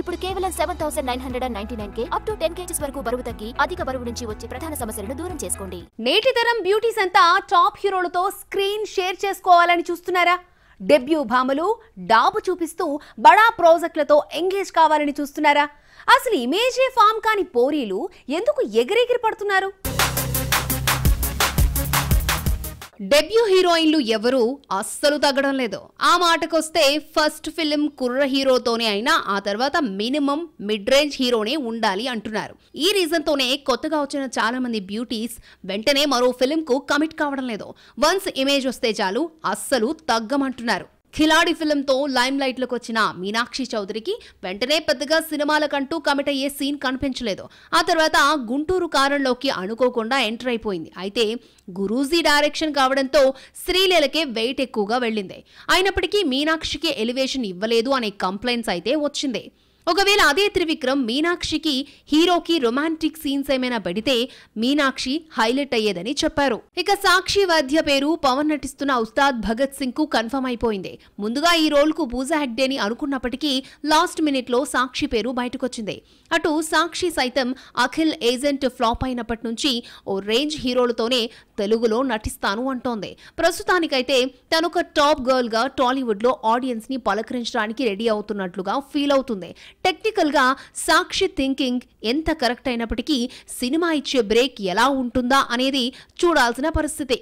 ఇప్పుడు కేవలం seven thousand nine hundred ninety nine కే అప్ టు టెన్ కేజీస్ వరకు బరువు తగ్గి అధిక బరువు నుంచి వచ్చే ప్రధాన సమస్యలను దూరం చేసుకోండి నేటి తరం బ్యూటీస్ అంతా టాప్ హీరోలతో స్క్రీన్ షేర్ చేసుకోవాలని చూస్తున్నారా డెబ్యూ భామలు డాబు చూపిస్తూ బడా ప్రాజెక్టులతో ఎంగేజ్ కావాలని చూస్తున్నారా అసలు ఇమేజే ఫామ్ కాని పోరీలు ఎందుకు ఎగిరెగిరి పడుతున్నారు డెబ్యూ హీరోయిన్లు ఎవరు అస్సలు తగ్గడం లేదు ఆ మాటకొస్తే ఫస్ట్ ఫిలిం కుర్ర హీరోతోనే అయినా ఆ తర్వాత మినిమం మిడ్ రేంజ్ హీరోనే ఉండాలి అంటున్నారు ఈ రీజన్ తోనే కొత్తగా వచ్చిన చాలా మంది బ్యూటీస్ వెంటనే మరో ఫిలిం కు కమిట్ కావడం లేదు వన్స్ ఇమేజ్ వస్తే చాలు అస్సలు తగ్గమంటున్నారు ఖిలాడి తో లైమ్ లైట్లకు వచ్చిన మీనాక్షి చౌదరికి వెంటనే పెద్దగా సినిమాలకంటూ కమిట్ అయ్యే సీన్ కనిపించలేదు ఆ తర్వాత గుంటూరు కారంలోకి అనుకోకుండా ఎంటర్ అయిపోయింది అయితే గురూజీ డైరెక్షన్ కావడంతో శ్రీలీలకే వెయిట్ ఎక్కువగా వెళ్ళింది అయినప్పటికీ మీనాక్షికి ఎలివేషన్ ఇవ్వలేదు అనే కంప్లైంట్స్ అయితే వచ్చింది ఒకవేళ అదే త్రివిక్రమ్ మీనాక్షికి హీరోకి రొమాంటిక్ సీన్స్ ఏమైనా పడితే మీనాక్షి హైలైట్ అయ్యేదని చెప్పారు ఇక సాక్షి వాద్య పేరు పవన్ నటిస్తున్న ఉస్తాద్ భగత్ సింగ్ కు కన్ఫర్మ్ అయిపోయింది ముందుగా ఈ రోల్ కు పూజ హెగ్డే అని అనుకున్నప్పటికీ లాస్ట్ మినిట్ లో సాక్షి పేరు బయటకొచ్చింది అటు సాక్షి సైతం అఖిల్ ఏజెంట్ ఫ్లాప్ అయినప్పటి నుంచి ఓ రేంజ్ హీరోలతోనే తెలుగులో నటిస్తాను అంటోంది ప్రస్తుతానికైతే తనొక టాప్ గర్ల్ గా టాలీవుడ్ లో ఆడియన్స్ ని పలకరించడానికి రెడీ అవుతున్నట్లుగా ఫీల్ అవుతుంది టెక్నికల్ గా సాక్షి థింకింగ్ ఎంత కరెక్ట్ అయినప్పటికీ సినిమా ఇచ్చే బ్రేక్ ఎలా ఉంటుందా అనేది చూడాల్సిన పరిస్థితి